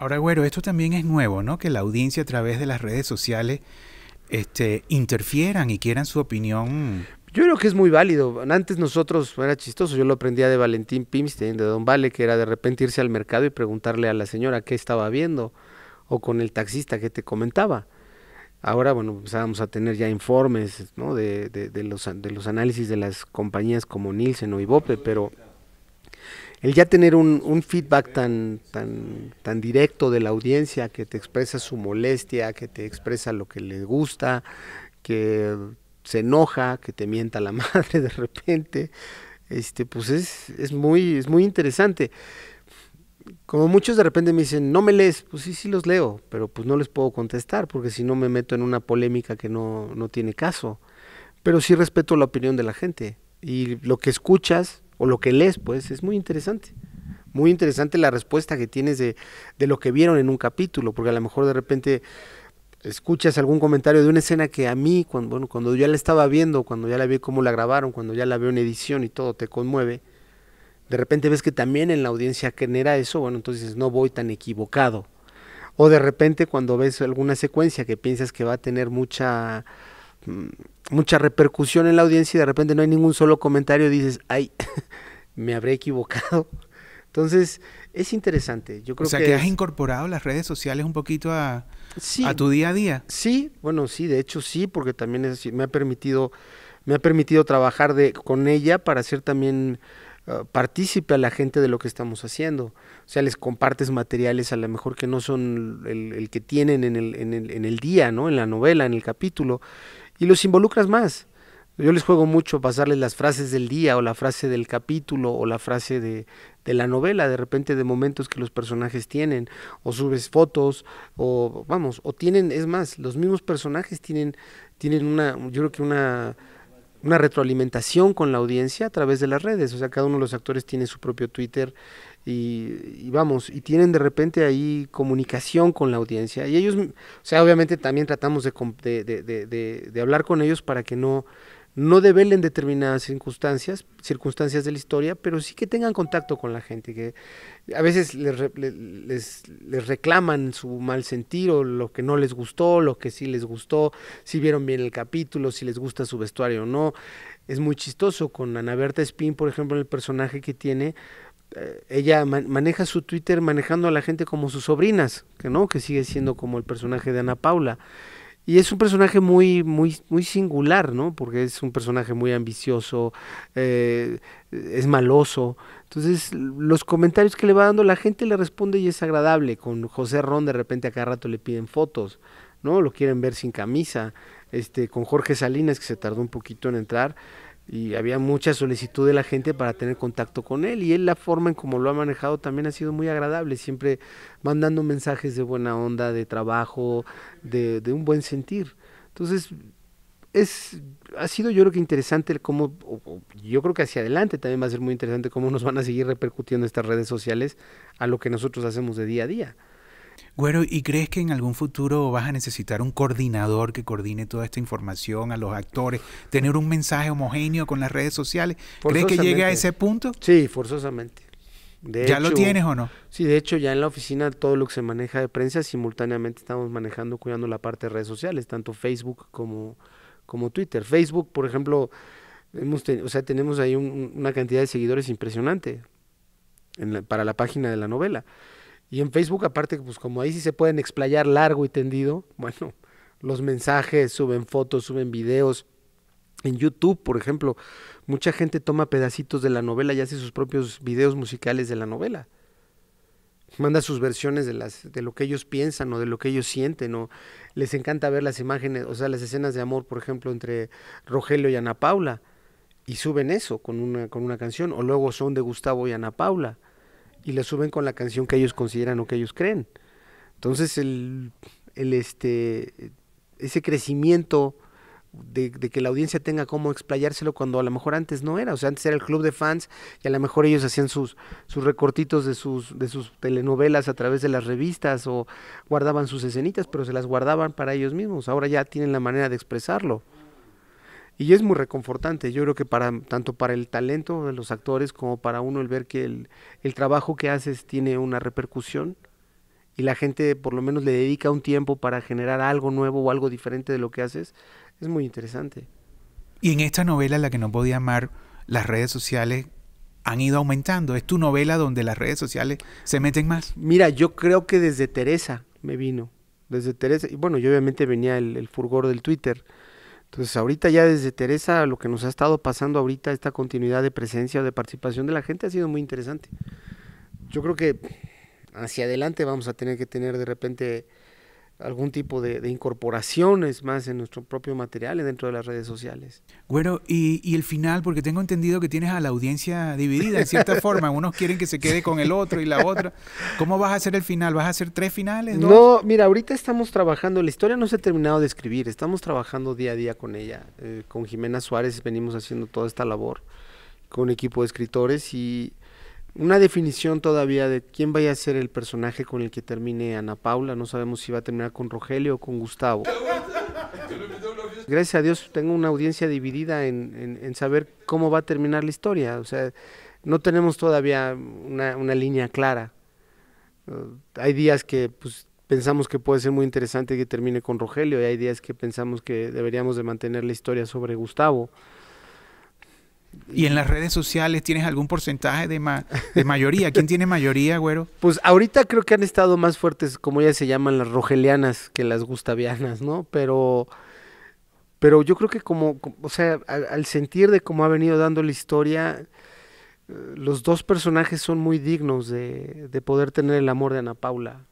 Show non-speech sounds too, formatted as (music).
Ahora, Güero, esto también es nuevo, ¿no? Que la audiencia a través de las redes sociales este, interfieran y quieran su opinión. Yo creo que es muy válido. Antes nosotros, era chistoso, yo lo aprendía de Valentín Pimstein, de Don Vale, que era de repente irse al mercado y preguntarle a la señora qué estaba viendo, o con el taxista que te comentaba. Ahora, bueno, empezábamos pues, a tener ya informes ¿no? de, los, de los análisis de las compañías como Nielsen o Ibope, pero el ya tener un, feedback tan, tan, tan, directo de la audiencia, que te expresa su molestia, que te expresa lo que le gusta, que se enoja, que te mienta la (laughs) madre de repente, este, pues es, es, muy, es muy interesante. Como muchos de repente me dicen, no me lees, pues sí, sí los leo, pero pues no les puedo contestar, porque si no me meto en una polémica que no, no tiene caso. Pero sí respeto la opinión de la gente. Y lo que escuchas, o lo que lees, pues es muy interesante. Muy interesante la respuesta que tienes de, de lo que vieron en un capítulo, porque a lo mejor de repente escuchas algún comentario de una escena que a mí, cuando, bueno, cuando ya la estaba viendo, cuando ya la vi cómo la grabaron, cuando ya la veo en edición y todo, te conmueve, de repente ves que también en la audiencia genera eso, bueno, entonces no voy tan equivocado. O de repente cuando ves alguna secuencia que piensas que va a tener mucha mm, mucha repercusión en la audiencia y de repente no hay ningún solo comentario, dices, ay, (laughs) me habré equivocado. Entonces, es interesante. Yo creo o sea, que, has incorporado las redes sociales un poquito a, tu día a día. Sí, bueno, sí, de hecho sí, porque también es, me ha permitido me ha permitido trabajar con ella para hacer también eh, participe partícipe a la gente de lo que estamos haciendo. O sea, les compartes materiales a lo mejor que no son el, el que tienen en el, en, el, en el, día, ¿no? En la novela, en el capítulo, y los involucras más. Yo les juego mucho pasarles las frases del día o la frase del capítulo o la frase de, de la novela, de repente de momentos que los personajes tienen, o subes fotos, o vamos, o tienen, es más, los mismos personajes tienen, tienen una, yo creo que una una retroalimentación con la audiencia a través de las redes. O sea, cada uno de los actores tiene su propio Twitter y, vamos, y tienen de repente ahí comunicación con la audiencia. Y ellos, o sea, obviamente también tratamos de, de, de hablar con ellos para que no, no develen determinadas circunstancias, circunstancias de la historia, pero sí que tengan contacto con la gente, que a veces les, reclaman su mal sentir o lo que no les gustó, lo que sí les gustó, si vieron bien el capítulo, si les gusta su vestuario o no. Es muy chistoso con Ana Berta Spin, por ejemplo, el personaje que tiene, eh, ella maneja su Twitter manejando a la gente como sus sobrinas, que no, que sigue siendo como el personaje de Ana Paula. Y es un personaje muy, muy, muy singular, ¿no? Porque es un personaje muy ambicioso, eh, es maloso. Entonces, los comentarios que le va dando la gente le responde y es agradable. Con José Ron de repente a cada rato le piden fotos, ¿no? Lo quieren ver sin camisa. Este, con Jorge Salinas, que se tardó un poquito en entrar y había mucha solicitud de la gente para tener contacto con él y él la forma en cómo lo ha manejado también ha sido muy agradable, siempre mandando mensajes de buena onda, de trabajo, de, un buen sentir. Entonces, es, ha sido yo creo que interesante cómo, yo creo que hacia adelante también va a ser muy interesante cómo nos van a seguir repercutiendo estas redes sociales a lo que nosotros hacemos de día a día. Güero, ¿y crees que en algún futuro vas a necesitar un coordinador que coordine toda esta información a los actores, tener un mensaje homogéneo con las redes sociales? ¿Crees que llegue a ese punto? Sí, forzosamente. ¿Ya lo tienes o no? Sí, de hecho ya en la oficina todo lo que se maneja de prensa simultáneamente estamos manejando, cuidando la parte de redes sociales, tanto Facebook como, como Twitter. Facebook, por ejemplo, hemos o sea, tenemos ahí una cantidad de seguidores impresionante para la página de la novela. Y en Facebook, aparte, pues como ahí sí se pueden explayar largo y tendido, (laughs) bueno, los mensajes, suben fotos, suben videos. En YouTube, por ejemplo, mucha gente toma pedacitos de la novela y hace sus propios videos musicales de la novela. Manda sus versiones de, las, de lo que ellos piensan o de lo que ellos sienten. O les encanta ver las imágenes, o sea, las escenas de amor, por ejemplo, entre Rogelio y Ana Paula. Y suben eso con una, con una canción. O luego son de Gustavo y Ana Paula y la suben con la canción que ellos consideran o que ellos creen. Entonces el, este, ese crecimiento de, que la audiencia tenga cómo explayárselo cuando a lo mejor antes no era. O sea, antes era el club de fans y a lo mejor ellos hacían sus, sus recortitos de sus, de sus telenovelas a través de las revistas o guardaban sus escenitas, pero se las guardaban para ellos mismos. Ahora ya tienen la manera de expresarlo. Y es muy reconfortante, yo creo que para tanto para el talento de los actores como para uno el ver que el, trabajo que haces tiene una repercusión y la gente por lo menos le dedica un tiempo para generar algo nuevo o algo diferente de lo que haces, es muy interesante. Y en esta novela, la que no podía amar, las redes sociales han ido aumentando. ¿Es tu novela donde las redes sociales se meten más? Mira, yo creo que desde Teresa me vino. Desde Teresa, y bueno, yo obviamente venía el, el furgor del Twitter entonces, ahorita ya desde Teresa, lo que nos ha estado pasando ahorita, esta continuidad de presencia o de participación de la gente ha sido muy interesante. Yo creo que hacia adelante vamos a tener que tener de repente algún tipo de, incorporaciones más en nuestro propio material dentro de las redes sociales. Bueno, y, el final, porque tengo entendido que tienes a la audiencia dividida en cierta (laughs) forma, unos quieren que se quede con el otro y la otra. ¿Cómo vas a hacer el final? ¿Vas a hacer tres finales? No, mira, ahorita estamos trabajando, la historia no se ha terminado de escribir, estamos trabajando día a día con ella. Eh, con Jimena Suárez venimos haciendo toda esta labor con un equipo de escritores y una definición todavía de quién vaya a ser el personaje con el que termine Ana Paula. No sabemos si va a terminar con Rogelio o con Gustavo. Gracias a Dios tengo una audiencia dividida en, saber cómo va a terminar la historia. O sea, no tenemos todavía una, línea clara. Uh, hay días que pues, pensamos que puede ser muy interesante que termine con Rogelio y hay días que pensamos que deberíamos de mantener la historia sobre Gustavo. Y en las redes sociales tienes algún porcentaje de, de mayoría. ¿Quién tiene mayoría, güero? Pues ahorita creo que han estado más fuertes, como ya se llaman, las rogelianas que las gustavianas, ¿no? Pero, pero yo creo que como, o sea, al, sentir de cómo ha venido dando la historia, eh, los dos personajes son muy dignos de, de poder tener el amor de Ana Paula.